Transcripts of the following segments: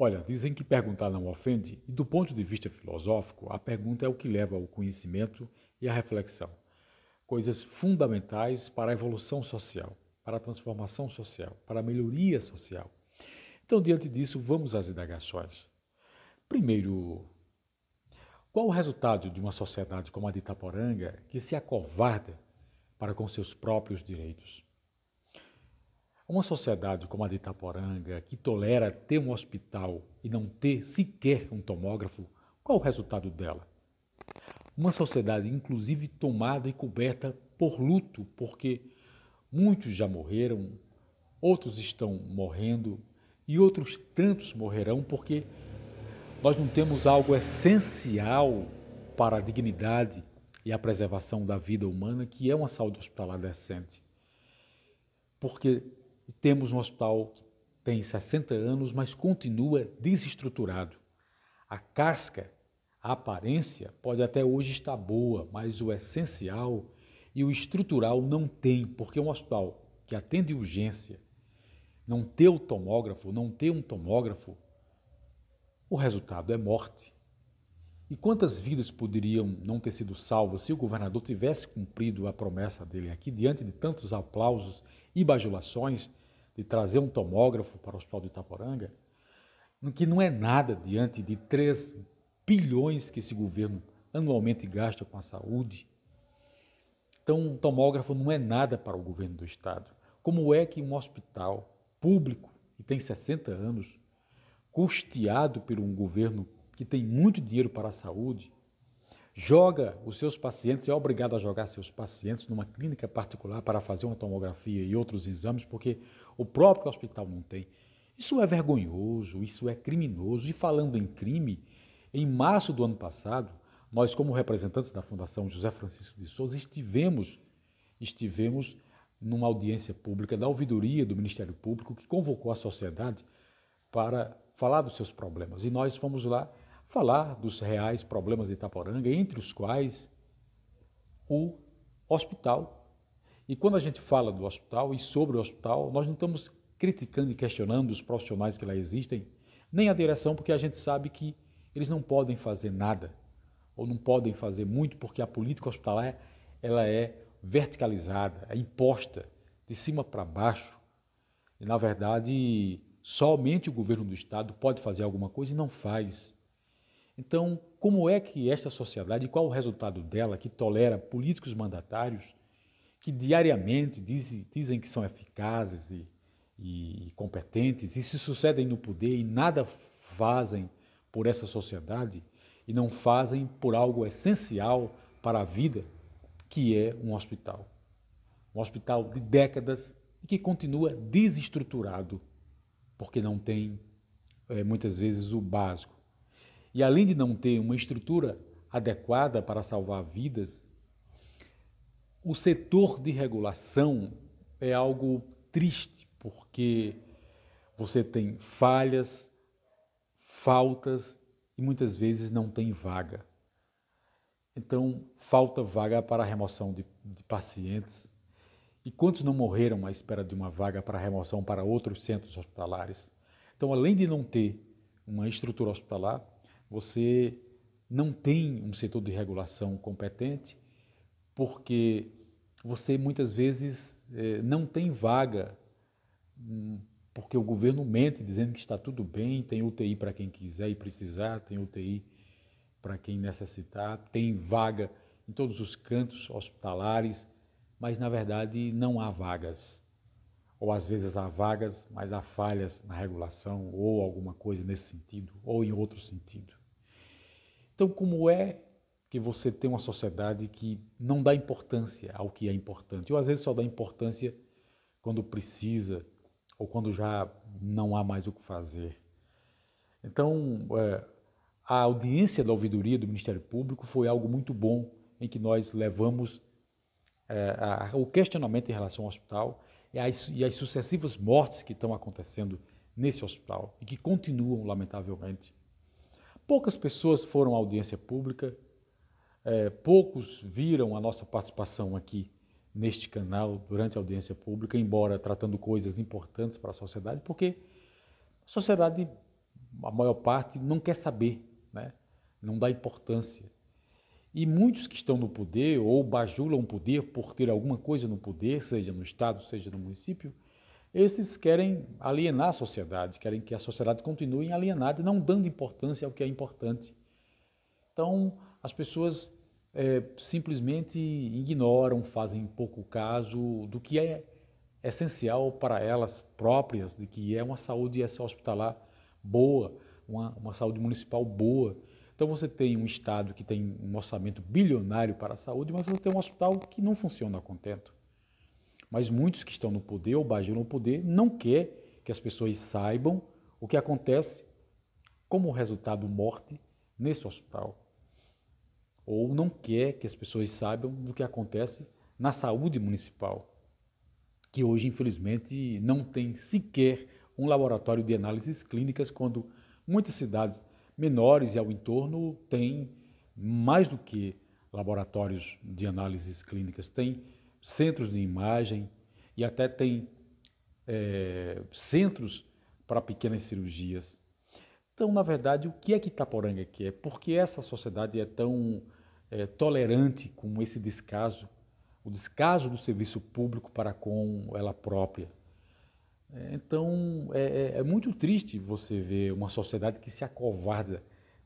Olha, dizem que perguntar não ofende, e do ponto de vista filosófico, a pergunta é o que leva ao conhecimento e à reflexão, coisas fundamentais para a evolução social, para a transformação social, para a melhoria social. Então, diante disso, vamos às indagações. Primeiro, qual o resultado de uma sociedade como a de Itaporanga que se acovarda para com seus próprios direitos? Uma sociedade como a de Itaporanga, que tolera ter um hospital e não ter sequer um tomógrafo, qual o resultado dela? Uma sociedade, inclusive, tomada e coberta por luto, porque muitos já morreram, outros estão morrendo e outros tantos morrerão porque nós não temos algo essencial para a dignidade e a preservação da vida humana, que é uma saúde hospitalar decente. Porque e temos um hospital que tem 60 anos, mas continua desestruturado. A casca, a aparência pode até hoje estar boa, mas o essencial e o estrutural não tem, porque é um hospital que atende urgência, não ter o tomógrafo, não ter um tomógrafo, o resultado é morte. E quantas vidas poderiam não ter sido salvas se o governador tivesse cumprido a promessa dele aqui, diante de tantos aplausos e bajulações, de trazer um tomógrafo para o Hospital de Itaporanga, que não é nada diante de 3 bilhões que esse governo anualmente gasta com a saúde. Então, um tomógrafo não é nada para o governo do Estado. Como é que um hospital público, que tem 60 anos, custeado por um governo que tem muito dinheiro para a saúde, joga os seus pacientes, é obrigado a jogar seus pacientes numa clínica particular para fazer uma tomografia e outros exames, porque o próprio hospital não tem. Isso é vergonhoso, isso é criminoso. E falando em crime, em março do ano passado, nós, como representantes da Fundação José Francisco de Souza, estivemos, estivemos numa audiência pública da ouvidoria do Ministério Público, que convocou a sociedade para falar dos seus problemas. E nós fomos lá falar dos reais problemas de Itaporanga, entre os quais o hospital e quando a gente fala do hospital e sobre o hospital, nós não estamos criticando e questionando os profissionais que lá existem, nem a direção, porque a gente sabe que eles não podem fazer nada ou não podem fazer muito porque a política hospitalar ela é verticalizada, é imposta de cima para baixo. E na verdade, somente o governo do estado pode fazer alguma coisa e não faz. Então, como é que esta sociedade qual o resultado dela que tolera políticos mandatários que diariamente dizem, dizem que são eficazes e, e competentes e se sucedem no poder e nada fazem por essa sociedade e não fazem por algo essencial para a vida, que é um hospital. Um hospital de décadas e que continua desestruturado, porque não tem é, muitas vezes o básico. E além de não ter uma estrutura adequada para salvar vidas, o setor de regulação é algo triste, porque você tem falhas, faltas e muitas vezes não tem vaga. Então, falta vaga para a remoção de, de pacientes. E quantos não morreram à espera de uma vaga para remoção para outros centros hospitalares? Então, além de não ter uma estrutura hospitalar, você não tem um setor de regulação competente porque você muitas vezes é, não tem vaga, hum, porque o governo mente dizendo que está tudo bem, tem UTI para quem quiser e precisar, tem UTI para quem necessitar, tem vaga em todos os cantos hospitalares, mas na verdade não há vagas. Ou às vezes há vagas, mas há falhas na regulação, ou alguma coisa nesse sentido, ou em outro sentido. Então, como é que você tem uma sociedade que não dá importância ao que é importante, ou às vezes só dá importância quando precisa ou quando já não há mais o que fazer. Então, é, a audiência da ouvidoria do Ministério Público foi algo muito bom em que nós levamos é, a, o questionamento em relação ao hospital e as, e as sucessivas mortes que estão acontecendo nesse hospital e que continuam, lamentavelmente. Poucas pessoas foram à audiência pública é, poucos viram a nossa participação aqui neste canal durante a audiência pública, embora tratando coisas importantes para a sociedade, porque a sociedade, a maior parte, não quer saber, né? não dá importância. E muitos que estão no poder ou bajulam o poder por ter alguma coisa no poder, seja no Estado, seja no município, esses querem alienar a sociedade, querem que a sociedade continue alienada, não dando importância ao que é importante. Então, as pessoas é, simplesmente ignoram, fazem pouco caso do que é essencial para elas próprias, de que é uma saúde hospitalar boa, uma, uma saúde municipal boa. Então você tem um Estado que tem um orçamento bilionário para a saúde, mas você tem um hospital que não funciona contento. Mas muitos que estão no poder ou bajulam o poder não quer que as pessoas saibam o que acontece como resultado morte nesse hospital ou não quer que as pessoas saibam do que acontece na saúde municipal, que hoje, infelizmente, não tem sequer um laboratório de análises clínicas, quando muitas cidades menores e ao entorno têm mais do que laboratórios de análises clínicas, têm centros de imagem e até tem é, centros para pequenas cirurgias. Então, na verdade, o que é que Itaporanga quer? Por que essa sociedade é tão é, tolerante com esse descaso, o descaso do serviço público para com ela própria. É, então, é, é, é, muito triste você ver uma sociedade que se acovarda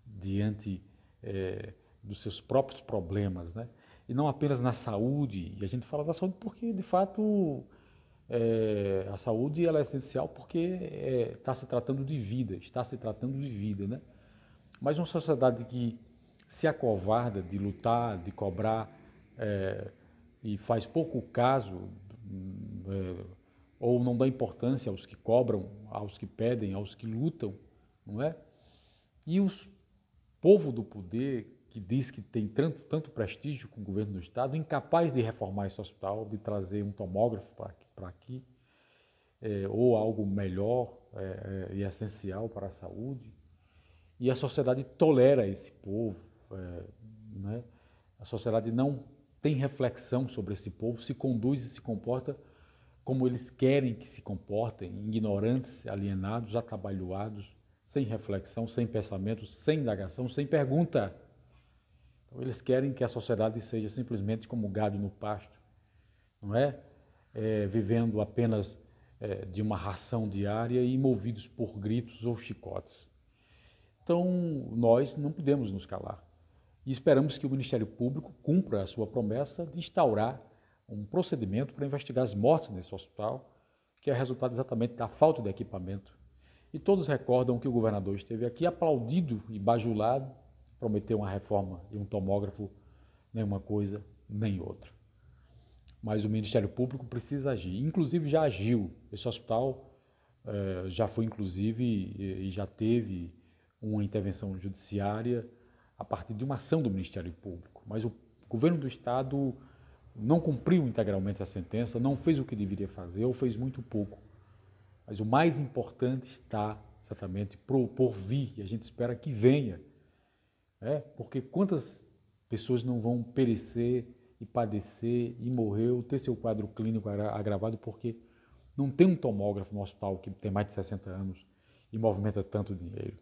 diante é, dos seus próprios problemas, né? E não apenas na saúde, e a gente fala da saúde porque, de fato, é, a saúde ela é essencial porque está é, se tratando de vida, está se tratando de vida, né? Mas uma sociedade que se acovarda de lutar, de cobrar é, e faz pouco caso é, ou não dá importância aos que cobram, aos que pedem, aos que lutam, não é? E o povo do poder que diz que tem tanto, tanto prestígio com o governo do Estado, incapaz de reformar esse hospital, de trazer um tomógrafo para aqui, pra aqui é, ou algo melhor é, é, e essencial para a saúde, e a sociedade tolera esse povo eh, né? a sociedade não tem reflexão sobre esse povo, se conduz e se comporta como eles querem que se comportem, ignorantes, alienados, atabalhoados, sem reflexão, sem pensamento, sem indagação, sem pergunta. Então, eles querem que a sociedade seja simplesmente como gado no pasto, não é? é vivendo apenas é, de uma ração diária e movidos por gritos ou chicotes. Então, nós não podemos nos calar e esperamos que o Ministério Público cumpra a sua promessa de instaurar um procedimento para investigar as mortes nesse hospital, que é resultado exatamente da falta de equipamento. E todos recordam que o governador esteve aqui aplaudido e bajulado, prometeu uma reforma e um tomógrafo, nem uma coisa nem outra. Mas o Ministério Público precisa agir, inclusive já agiu. Esse hospital eh, já foi, inclusive, e, e já teve uma intervenção judiciária a partir de uma ação do Ministério Público. Mas o governo do Estado não cumpriu integralmente a sentença, não fez o que deveria fazer ou fez muito pouco. Mas o mais importante está certamente por, por vir e a gente espera que venha. Né? Porque quantas pessoas não vão perecer e padecer e morrer ou ter seu quadro clínico agravado porque não tem um tomógrafo no hospital que tem mais de 60 anos e movimenta tanto dinheiro.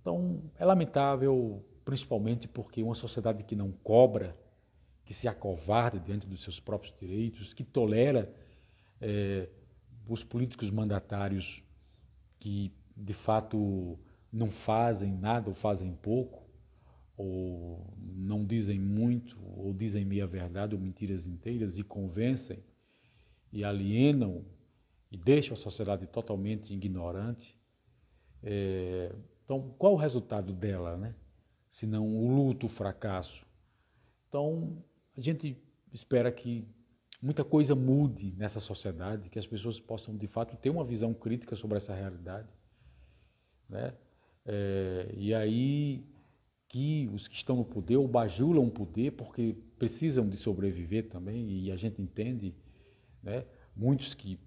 Então, é lamentável, principalmente porque uma sociedade que não cobra, que se acovarda diante dos seus próprios direitos, que tolera é, os políticos mandatários que de fato não fazem nada ou fazem pouco, ou não dizem muito, ou dizem meia verdade ou mentiras inteiras e convencem e alienam e deixam a sociedade totalmente ignorante. É, então, qual o resultado dela, né? senão o luto, o fracasso. Então, a gente espera que muita coisa mude nessa sociedade, que as pessoas possam de fato ter uma visão crítica sobre essa realidade, né? É, e aí que os que estão no poder ou bajulam o poder porque precisam de sobreviver também e a gente entende, né? Muitos que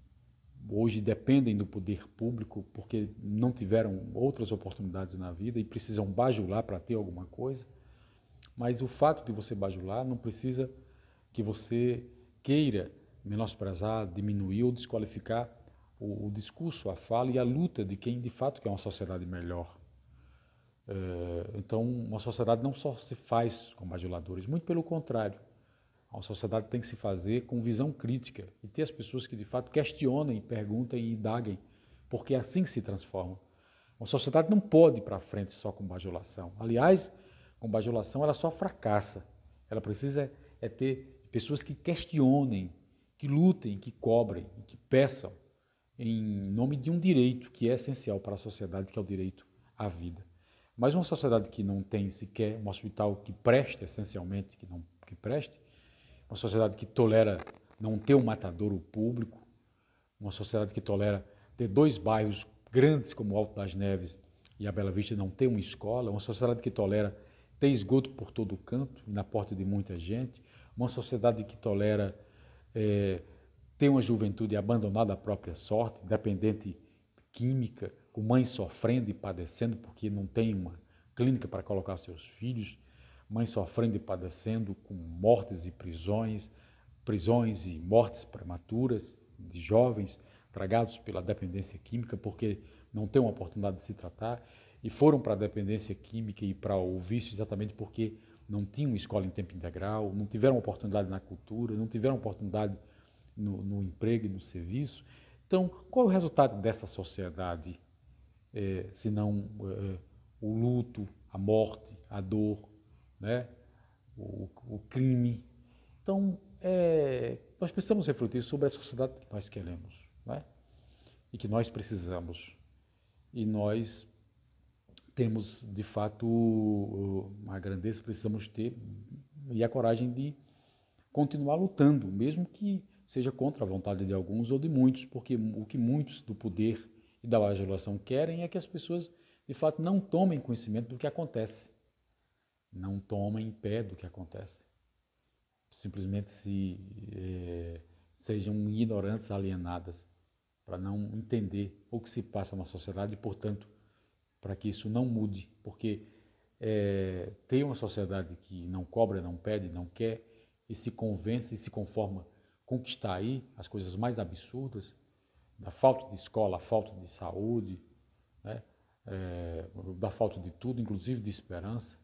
hoje dependem do poder público porque não tiveram outras oportunidades na vida e precisam bajular para ter alguma coisa. Mas o fato de você bajular não precisa que você queira menosprezar, diminuir ou desqualificar o, o discurso, a fala e a luta de quem de fato quer uma sociedade melhor. Eh, então, uma sociedade não só se faz com bajuladores, muito pelo contrário. A sociedade tem que se fazer com visão crítica e ter as pessoas que de fato questionem, perguntem e indaguem, porque é assim que se transforma. Uma sociedade não pode ir para frente só com bajulação. Aliás, com bajulação ela só fracassa. Ela precisa é, é ter pessoas que questionem, que lutem, que cobrem, que peçam em nome de um direito que é essencial para a sociedade, que é o direito à vida. Mas uma sociedade que não tem sequer um hospital que preste, essencialmente, que não que preste, uma sociedade que tolera não ter um matadouro público, uma sociedade que tolera ter dois bairros grandes como Alto das Neves e a Bela Vista não ter uma escola, uma sociedade que tolera ter esgoto por todo canto e na porta de muita gente, uma sociedade que tolera é, ter uma juventude abandonada à própria sorte, dependente química, com mães sofrendo e padecendo porque não tem uma clínica para colocar seus filhos, mãe sofrendo e padecendo com mortes e prisões, prisões e mortes prematuras de jovens tragados pela dependência química porque não têm uma oportunidade de se tratar e foram para a dependência química e para o vício exatamente porque não tinham escola em tempo integral, não tiveram oportunidade na cultura, não tiveram oportunidade no, no emprego e no serviço. Então, qual é o resultado dessa sociedade, eh, se não eh, o luto, a morte, a dor, né? o, o crime. Então, é, nós precisamos refletir sobre a sociedade que nós queremos né? e que nós precisamos. E nós temos, de fato, a grandeza, precisamos ter e a coragem de continuar lutando, mesmo que seja contra a vontade de alguns ou de muitos, porque o que muitos do poder e da legislação querem é que as pessoas, de fato, não tomem conhecimento do que acontece não toma em pé do que acontece. Simplesmente se é, sejam ignorantes alienadas para não entender o que se passa na sociedade e, portanto, para que isso não mude, porque é, uma sociedade que não cobra, não pede, não quer e se convence e se conforma com o que está aí, as coisas mais absurdas, da falta de escola, a falta de saúde, né? é, da falta de tudo, inclusive de esperança,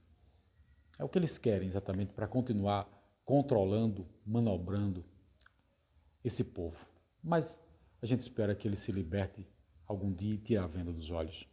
é o que eles querem exatamente para continuar controlando, manobrando esse povo. Mas a gente espera que ele se liberte algum dia e tire a venda dos olhos.